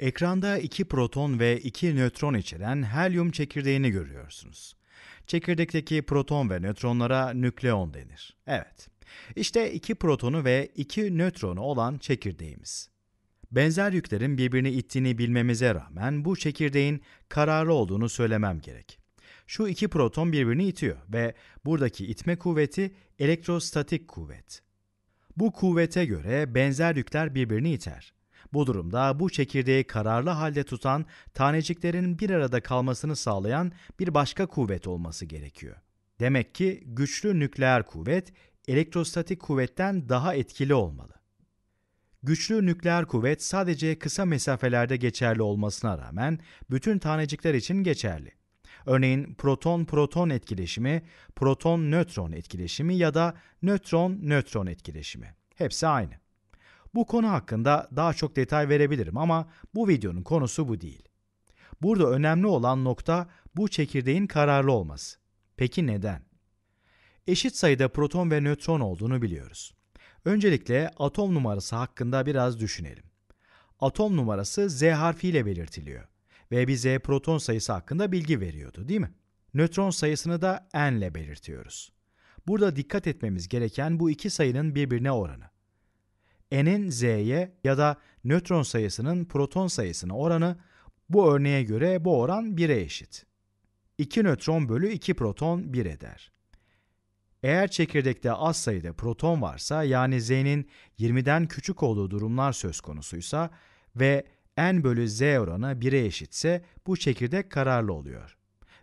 Ekranda iki proton ve iki nötron içeren helyum çekirdeğini görüyorsunuz. Çekirdekteki proton ve nötronlara nükleon denir. Evet, işte iki protonu ve iki nötronu olan çekirdeğimiz. Benzer yüklerin birbirini ittiğini bilmemize rağmen bu çekirdeğin kararlı olduğunu söylemem gerek. Şu iki proton birbirini itiyor ve buradaki itme kuvveti elektrostatik kuvvet. Bu kuvvete göre benzer yükler birbirini iter. Bu durumda bu çekirdeği kararlı halde tutan, taneciklerin bir arada kalmasını sağlayan bir başka kuvvet olması gerekiyor. Demek ki güçlü nükleer kuvvet elektrostatik kuvvetten daha etkili olmalı. Güçlü nükleer kuvvet sadece kısa mesafelerde geçerli olmasına rağmen bütün tanecikler için geçerli. Örneğin proton-proton etkileşimi, proton-nötron etkileşimi ya da nötron-nötron etkileşimi. Hepsi aynı. Bu konu hakkında daha çok detay verebilirim ama bu videonun konusu bu değil. Burada önemli olan nokta bu çekirdeğin kararlı olması. Peki neden? Eşit sayıda proton ve nötron olduğunu biliyoruz. Öncelikle atom numarası hakkında biraz düşünelim. Atom numarası Z harfiyle belirtiliyor ve bize proton sayısı hakkında bilgi veriyordu değil mi? Nötron sayısını da n ile belirtiyoruz. Burada dikkat etmemiz gereken bu iki sayının birbirine oranı n'in z'ye ya da nötron sayısının proton sayısına oranı bu örneğe göre bu oran 1'e eşit. 2 nötron bölü 2 proton 1 eder. Eğer çekirdekte az sayıda proton varsa yani z'nin 20'den küçük olduğu durumlar söz konusuysa ve n bölü z oranı 1'e eşitse bu çekirdek kararlı oluyor.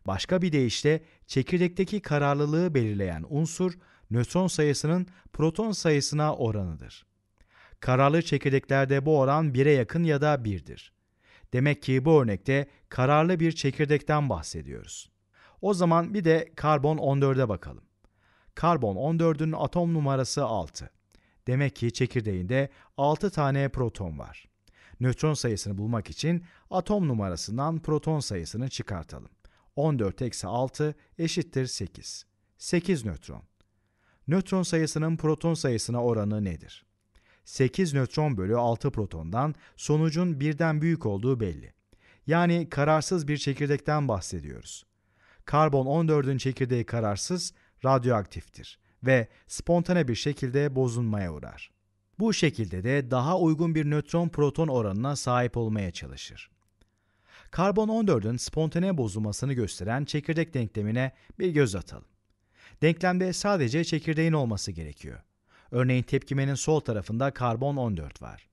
Başka bir deyişle çekirdekteki kararlılığı belirleyen unsur nötron sayısının proton sayısına oranıdır. Kararlı çekirdeklerde bu oran 1'e yakın ya da 1'dir. Demek ki bu örnekte kararlı bir çekirdekten bahsediyoruz. O zaman bir de karbon 14'e bakalım. Karbon 14'ün atom numarası 6. Demek ki çekirdeğinde 6 tane proton var. Nötron sayısını bulmak için atom numarasından proton sayısını çıkartalım. 14 eksi 6 eşittir 8. 8 nötron. Nötron sayısının proton sayısına oranı nedir? 8 nötron bölü 6 protondan sonucun birden büyük olduğu belli. Yani kararsız bir çekirdekten bahsediyoruz. Karbon 14'ün çekirdeği kararsız, radyoaktiftir ve spontane bir şekilde bozulmaya uğrar. Bu şekilde de daha uygun bir nötron proton oranına sahip olmaya çalışır. Karbon 14'ün spontane bozulmasını gösteren çekirdek denklemine bir göz atalım. Denklemde sadece çekirdeğin olması gerekiyor. Örneğin tepkimenin sol tarafında karbon 14 var.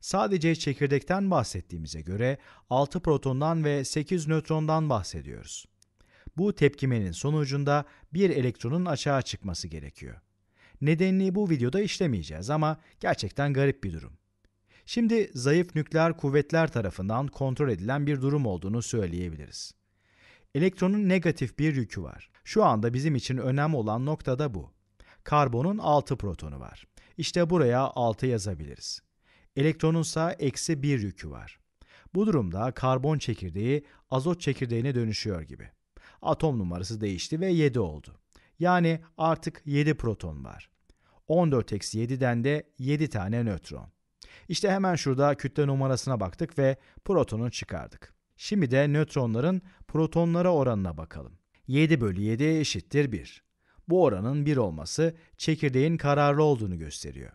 Sadece çekirdekten bahsettiğimize göre 6 protondan ve 8 nötrondan bahsediyoruz. Bu tepkimenin sonucunda bir elektronun açığa çıkması gerekiyor. Nedenini bu videoda işlemeyeceğiz ama gerçekten garip bir durum. Şimdi zayıf nükleer kuvvetler tarafından kontrol edilen bir durum olduğunu söyleyebiliriz. Elektronun negatif bir yükü var. Şu anda bizim için önemli olan nokta da bu. Karbonun 6 protonu var. İşte buraya 6 yazabiliriz. Elektronun ise eksi 1 yükü var. Bu durumda karbon çekirdeği azot çekirdeğine dönüşüyor gibi. Atom numarası değişti ve 7 oldu. Yani artık 7 proton var. 14 eksi 7'den de 7 tane nötron. İşte hemen şurada kütle numarasına baktık ve protonu çıkardık. Şimdi de nötronların protonlara oranına bakalım. 7 bölü 7 eşittir 1 bu oranın 1 olması çekirdeğin kararlı olduğunu gösteriyor.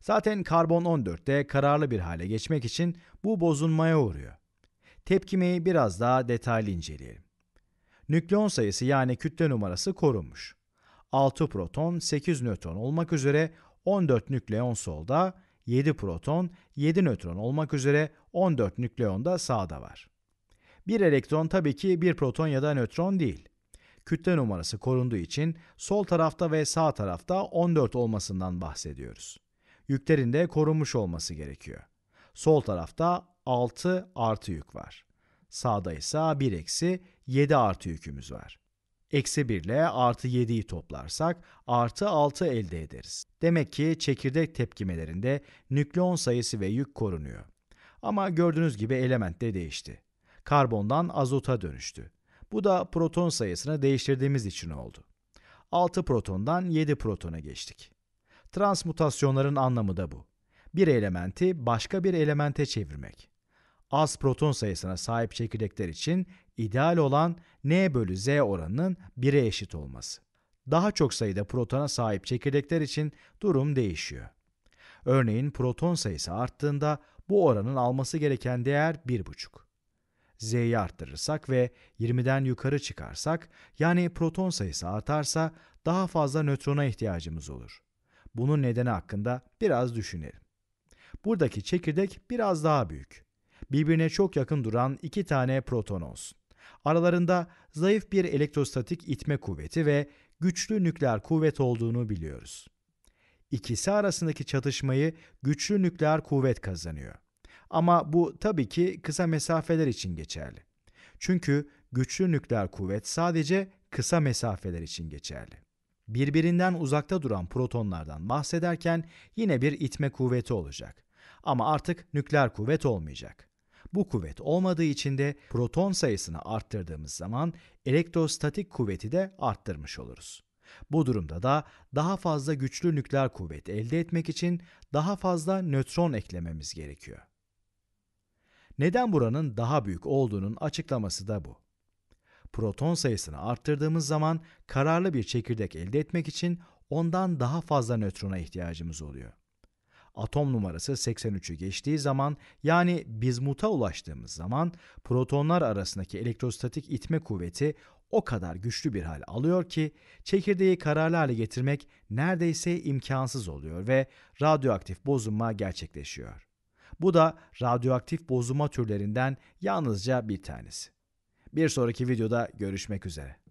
Zaten karbon 14 de kararlı bir hale geçmek için bu bozulmaya uğruyor. Tepkimeyi biraz daha detaylı inceleyelim. Nükleon sayısı yani kütle numarası korunmuş. 6 proton, 8 nötron olmak üzere 14 nükleon solda, 7 proton, 7 nötron olmak üzere 14 nükleon da sağda var. Bir elektron tabii ki bir proton ya da nötron değil kütle numarası korunduğu için sol tarafta ve sağ tarafta 14 olmasından bahsediyoruz. Yüklerin de korunmuş olması gerekiyor. Sol tarafta 6 artı yük var. Sağda ise 1 eksi 7 artı yükümüz var. Eksi 1 ile artı 7'yi toplarsak artı 6 elde ederiz. Demek ki çekirdek tepkimelerinde nükleon sayısı ve yük korunuyor. Ama gördüğünüz gibi element de değişti. Karbondan azota dönüştü. Bu da proton sayısını değiştirdiğimiz için oldu. 6 protondan 7 protona geçtik. Transmutasyonların anlamı da bu. Bir elementi başka bir elemente çevirmek. Az proton sayısına sahip çekirdekler için ideal olan N bölü Z oranının 1'e eşit olması. Daha çok sayıda protona sahip çekirdekler için durum değişiyor. Örneğin proton sayısı arttığında bu oranın alması gereken değer 1,5 z'yi arttırırsak ve 20'den yukarı çıkarsak, yani proton sayısı artarsa daha fazla nötrona ihtiyacımız olur. Bunun nedeni hakkında biraz düşünelim. Buradaki çekirdek biraz daha büyük. Birbirine çok yakın duran iki tane proton olsun. Aralarında zayıf bir elektrostatik itme kuvveti ve güçlü nükleer kuvvet olduğunu biliyoruz. İkisi arasındaki çatışmayı güçlü nükleer kuvvet kazanıyor. Ama bu tabii ki kısa mesafeler için geçerli. Çünkü güçlü nükleer kuvvet sadece kısa mesafeler için geçerli. Birbirinden uzakta duran protonlardan bahsederken yine bir itme kuvveti olacak. Ama artık nükleer kuvvet olmayacak. Bu kuvvet olmadığı için de proton sayısını arttırdığımız zaman elektrostatik kuvveti de arttırmış oluruz. Bu durumda da daha fazla güçlü nükleer kuvvet elde etmek için daha fazla nötron eklememiz gerekiyor. Neden buranın daha büyük olduğunun açıklaması da bu. Proton sayısını arttırdığımız zaman kararlı bir çekirdek elde etmek için ondan daha fazla nötrona ihtiyacımız oluyor. Atom numarası 83'ü geçtiği zaman yani bizmuta ulaştığımız zaman protonlar arasındaki elektrostatik itme kuvveti o kadar güçlü bir hal alıyor ki çekirdeği kararlı hale getirmek neredeyse imkansız oluyor ve radyoaktif bozulma gerçekleşiyor. Bu da radyoaktif bozulma türlerinden yalnızca bir tanesi. Bir sonraki videoda görüşmek üzere.